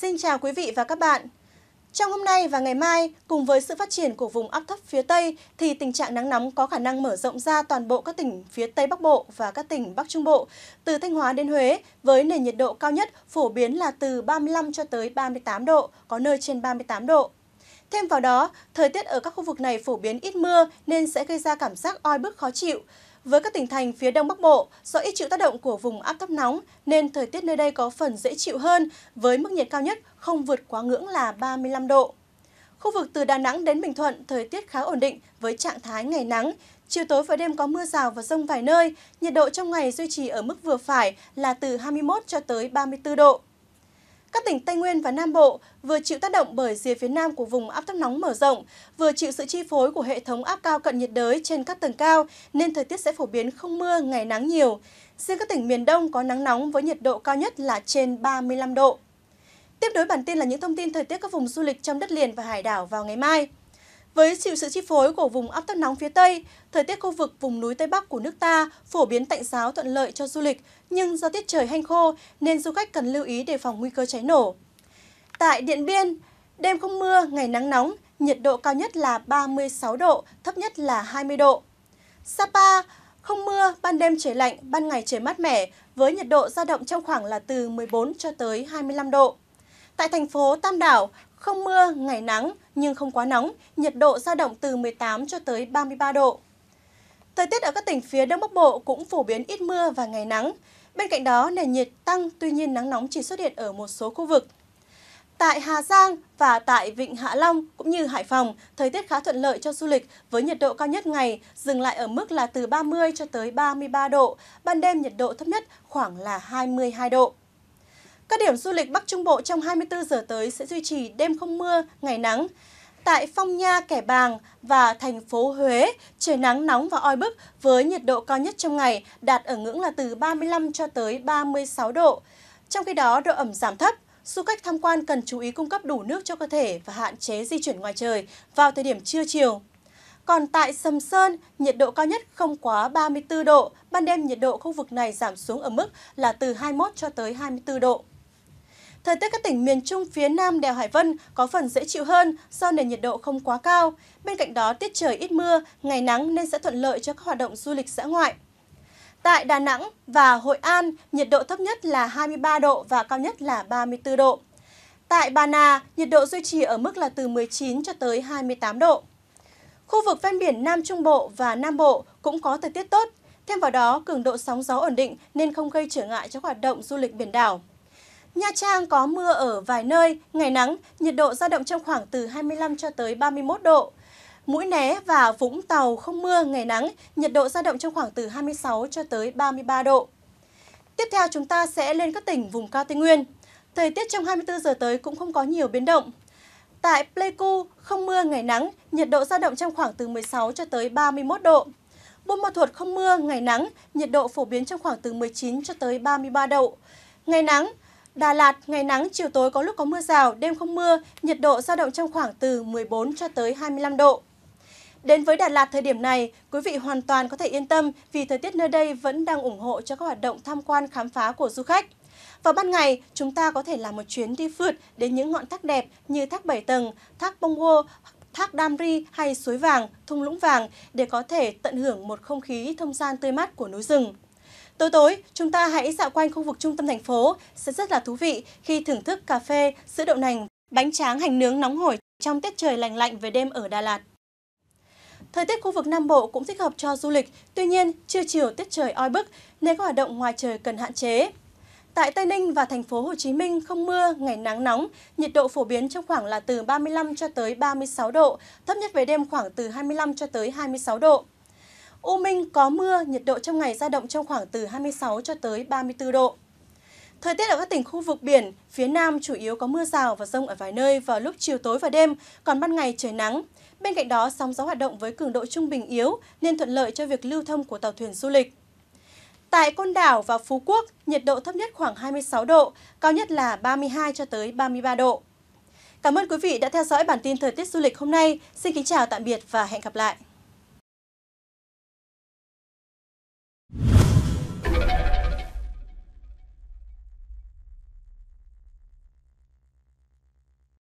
Xin chào quý vị và các bạn. Trong hôm nay và ngày mai, cùng với sự phát triển của vùng áp thấp phía Tây, thì tình trạng nắng nóng có khả năng mở rộng ra toàn bộ các tỉnh phía Tây Bắc Bộ và các tỉnh Bắc Trung Bộ, từ Thanh Hóa đến Huế, với nền nhiệt độ cao nhất phổ biến là từ 35 cho tới 38 độ, có nơi trên 38 độ. Thêm vào đó, thời tiết ở các khu vực này phổ biến ít mưa nên sẽ gây ra cảm giác oi bức khó chịu. Với các tỉnh thành phía Đông Bắc Bộ, do ít chịu tác động của vùng áp thấp nóng nên thời tiết nơi đây có phần dễ chịu hơn với mức nhiệt cao nhất không vượt quá ngưỡng là 35 độ. Khu vực từ Đà Nẵng đến Bình Thuận thời tiết khá ổn định với trạng thái ngày nắng, chiều tối và đêm có mưa rào và rông vài nơi, nhiệt độ trong ngày duy trì ở mức vừa phải là từ 21 cho tới 34 độ. Các tỉnh Tây Nguyên và Nam Bộ vừa chịu tác động bởi rìa phía nam của vùng áp thấp nóng mở rộng, vừa chịu sự chi phối của hệ thống áp cao cận nhiệt đới trên các tầng cao nên thời tiết sẽ phổ biến không mưa, ngày nắng nhiều. Riêng các tỉnh miền Đông có nắng nóng với nhiệt độ cao nhất là trên 35 độ. Tiếp nối bản tin là những thông tin thời tiết các vùng du lịch trong đất liền và hải đảo vào ngày mai. Với chịu sự chi phối của vùng áp thấp nóng phía Tây, thời tiết khu vực vùng núi Tây Bắc của nước ta phổ biến tạnh giáo thuận lợi cho du lịch, nhưng do tiết trời hanh khô nên du khách cần lưu ý đề phòng nguy cơ cháy nổ. Tại Điện Biên, đêm không mưa, ngày nắng nóng, nhiệt độ cao nhất là 36 độ, thấp nhất là 20 độ. Sapa, không mưa, ban đêm trời lạnh, ban ngày trời mát mẻ với nhiệt độ dao động trong khoảng là từ 14 cho tới 25 độ. Tại thành phố Tam Đảo, không mưa, ngày nắng nhưng không quá nóng, nhiệt độ dao động từ 18 cho tới 33 độ. Thời tiết ở các tỉnh phía Đông Bắc Bộ cũng phổ biến ít mưa và ngày nắng. Bên cạnh đó, nền nhiệt tăng, tuy nhiên nắng nóng chỉ xuất hiện ở một số khu vực. Tại Hà Giang và tại Vịnh Hạ Long cũng như Hải Phòng, thời tiết khá thuận lợi cho du lịch với nhiệt độ cao nhất ngày dừng lại ở mức là từ 30 cho tới 33 độ, ban đêm nhiệt độ thấp nhất khoảng là 22 độ. Các điểm du lịch Bắc Trung Bộ trong 24 giờ tới sẽ duy trì đêm không mưa, ngày nắng. Tại Phong Nha, Kẻ Bàng và thành phố Huế, trời nắng nóng và oi bức với nhiệt độ cao nhất trong ngày đạt ở ngưỡng là từ 35 cho tới 36 độ. Trong khi đó, độ ẩm giảm thấp, du khách tham quan cần chú ý cung cấp đủ nước cho cơ thể và hạn chế di chuyển ngoài trời vào thời điểm trưa chiều. Còn tại Sầm Sơn, nhiệt độ cao nhất không quá 34 độ, ban đêm nhiệt độ khu vực này giảm xuống ở mức là từ 21 cho tới 24 độ. Thời tiết các tỉnh miền Trung phía Nam đèo Hải Vân có phần dễ chịu hơn do nền nhiệt độ không quá cao. Bên cạnh đó, tiết trời ít mưa, ngày nắng nên sẽ thuận lợi cho các hoạt động du lịch xã ngoại. Tại Đà Nẵng và Hội An, nhiệt độ thấp nhất là 23 độ và cao nhất là 34 độ. Tại Bà Nà, nhiệt độ duy trì ở mức là từ 19 cho tới 28 độ. Khu vực ven biển Nam Trung Bộ và Nam Bộ cũng có thời tiết tốt. Thêm vào đó, cường độ sóng gió ổn định nên không gây trở ngại cho hoạt động du lịch biển đảo. Nha Trang có mưa ở vài nơi, ngày nắng, nhiệt độ dao động trong khoảng từ 25 cho tới 31 độ. Mũi Né và Vũng Tàu không mưa, ngày nắng, nhiệt độ dao động trong khoảng từ 26 cho tới 33 độ. Tiếp theo chúng ta sẽ lên các tỉnh vùng cao Tây Nguyên. Thời tiết trong 24 giờ tới cũng không có nhiều biến động. Tại Pleiku, không mưa ngày nắng, nhiệt độ dao động trong khoảng từ 16 cho tới 31 độ. Buôn Ma Thuột không mưa, ngày nắng, nhiệt độ phổ biến trong khoảng từ 19 cho tới 33 độ. Ngày nắng, Đà Lạt, ngày nắng, chiều tối có lúc có mưa rào, đêm không mưa, nhiệt độ dao động trong khoảng từ 14 cho tới 25 độ. Đến với Đà Lạt thời điểm này, quý vị hoàn toàn có thể yên tâm vì thời tiết nơi đây vẫn đang ủng hộ cho các hoạt động tham quan khám phá của du khách. Vào ban ngày, chúng ta có thể làm một chuyến đi phượt đến những ngọn thác đẹp như thác Bảy Tầng, thác bông Bongo, thác Đam Ri hay Suối Vàng, Thung Lũng Vàng để có thể tận hưởng một không khí thông gian tươi mát của núi rừng. Tối tối, chúng ta hãy dạo quanh khu vực trung tâm thành phố, sẽ rất là thú vị khi thưởng thức cà phê, sữa đậu nành, bánh tráng hành nướng nóng hổi trong tiết trời lành lạnh về đêm ở Đà Lạt. Thời tiết khu vực Nam Bộ cũng thích hợp cho du lịch, tuy nhiên trưa chiều tiết trời oi bức nên các hoạt động ngoài trời cần hạn chế. Tại Tây Ninh và thành phố Hồ Chí Minh không mưa, ngày nắng nóng, nhiệt độ phổ biến trong khoảng là từ 35 cho tới 36 độ, thấp nhất về đêm khoảng từ 25 cho tới 26 độ. U Minh có mưa, nhiệt độ trong ngày dao động trong khoảng từ 26 cho tới 34 độ. Thời tiết ở các tỉnh khu vực biển, phía Nam chủ yếu có mưa rào và rông ở vài nơi vào lúc chiều tối và đêm, còn ban ngày trời nắng. Bên cạnh đó, sóng gió hoạt động với cường độ trung bình yếu nên thuận lợi cho việc lưu thông của tàu thuyền du lịch. Tại Côn Đảo và Phú Quốc, nhiệt độ thấp nhất khoảng 26 độ, cao nhất là 32 cho tới 33 độ. Cảm ơn quý vị đã theo dõi bản tin thời tiết du lịch hôm nay. Xin kính chào tạm biệt và hẹn gặp lại.